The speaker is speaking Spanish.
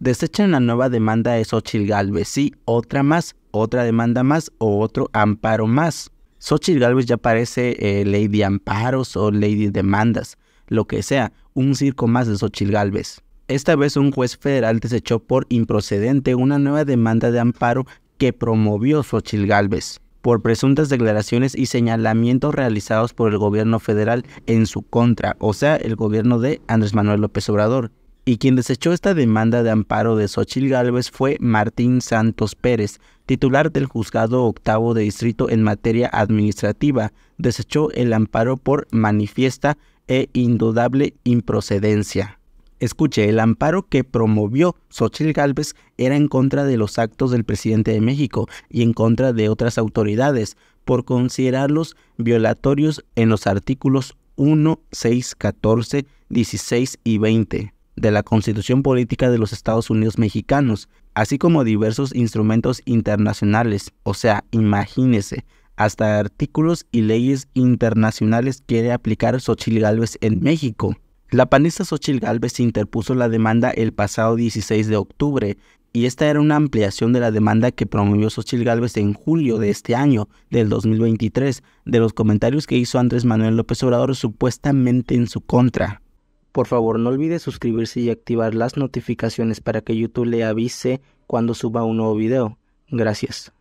Desechan la nueva demanda de Xochitl Galvez, sí, otra más, otra demanda más o otro amparo más. Xochitl Galvez ya parece eh, Lady Amparos o Lady Demandas, lo que sea, un circo más de Xochitl Galvez. Esta vez un juez federal desechó por improcedente una nueva demanda de amparo que promovió Xochitl Galvez por presuntas declaraciones y señalamientos realizados por el gobierno federal en su contra, o sea, el gobierno de Andrés Manuel López Obrador y quien desechó esta demanda de amparo de Xochil Gálvez fue Martín Santos Pérez, titular del juzgado octavo de distrito en materia administrativa, desechó el amparo por manifiesta e indudable improcedencia. Escuche, el amparo que promovió Xochitl Gálvez era en contra de los actos del presidente de México y en contra de otras autoridades por considerarlos violatorios en los artículos 1, 6, 14, 16 y 20 de la Constitución Política de los Estados Unidos Mexicanos, así como diversos instrumentos internacionales, o sea, imagínese, hasta artículos y leyes internacionales quiere aplicar Xochitl Gálvez en México. La panista Xochitl Gálvez interpuso la demanda el pasado 16 de octubre, y esta era una ampliación de la demanda que promovió Xochitl Gálvez en julio de este año, del 2023, de los comentarios que hizo Andrés Manuel López Obrador supuestamente en su contra. Por favor, no olvide suscribirse y activar las notificaciones para que YouTube le avise cuando suba un nuevo video. Gracias.